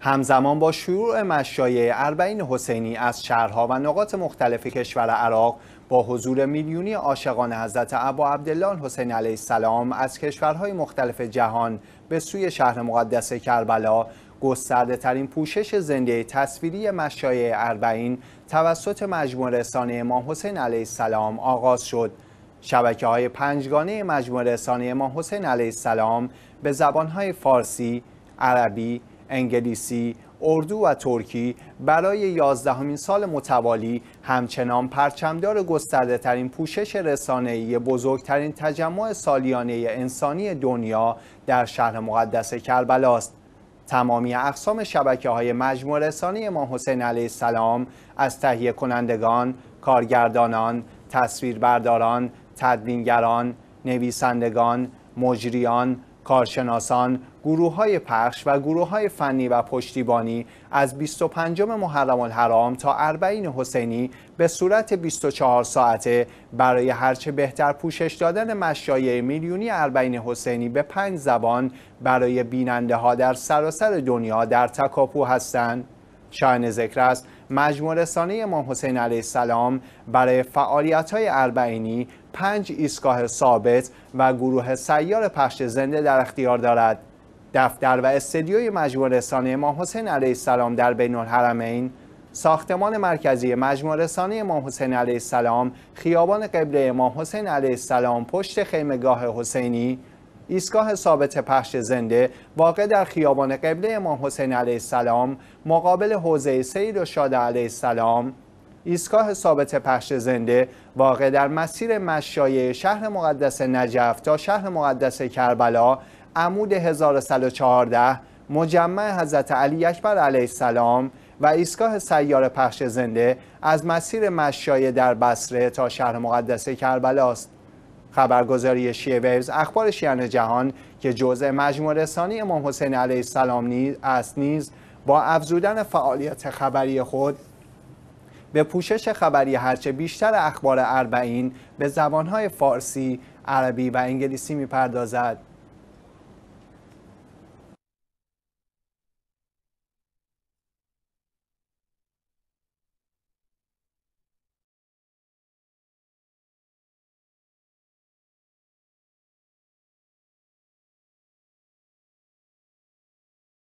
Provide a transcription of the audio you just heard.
همزمان با شروع مشایع اربعین حسینی از شهرها و نقاط مختلف کشور عراق با حضور میلیونی عاشقان حضرت ابا عبدالله حسین علیه السلام از کشورهای مختلف جهان به سوی شهر مقدس کربلا گسترده ترین پوشش زنده تصویری مشایع اربعین توسط مجموع رسانه امام حسین علیه السلام آغاز شد. شبکه های پنجگانه مجموع رسانه امام حسین علیه السلام به زبانهای فارسی، عربی، انگلیسی، اردو و ترکی برای یازدهمین سال متوالی همچنان پرچمدار گسترده ترین پوشش رسانه‌ای بزرگترین تجمع سالیانه انسانی دنیا در شهر مقدس کربلا است. تمامی اقسام شبکه های مجموع رسانی امام حسین علیه السلام از تهیه کنندگان، کارگردانان، تصویربرداران، تدوینگران، نویسندگان، مجریان، کارشناسان، گروه های پخش و گروه های فنی و پشتیبانی از 25 محرم الحرام تا اربعین حسینی به صورت 24 ساعته برای هرچه بهتر پوشش دادن مشایع میلیونی اربعین حسینی به پنج زبان برای بیننده ها در سراسر دنیا در تکاپو هستند. شاین ذکر است مجموع رسانه امام حسین علیه السلام برای فعالیت های اربعینی پنج ایستگاه ثابت و گروه سیار پشت زنده در اختیار دارد دفتر و استدیوی مجموع رسانه امام حسین علیه السلام در بین الحرمین ساختمان مرکزی مجموع رسانه امام حسین علیه السلام خیابان قبله امام حسین علیه السلام پشت خیمگاه حسینی ایستگاه ثابت پخش زنده واقع در خیابان قبله امام حسین علیه السلام مقابل حوزه سید و شاده علیه السلام ایستگاه ثابت پخش زنده واقع در مسیر مشایع شهر مقدس نجف تا شهر مقدس کربلا عمود 1114 مجمع حضرت علی اکبر علیه السلام و ایستگاه سیار پخش زنده از مسیر مشایع در بصره تا شهر مقدس کربلا است خبرگزاری شیعه ویوز اخبار شیعان جهان که جزء مجموع رسانی امام حسین علیه السلام است نیز با افزودن فعالیت خبری خود به پوشش خبری هرچه بیشتر اخبار اربعین به زبانهای فارسی، عربی و انگلیسی میپردازد.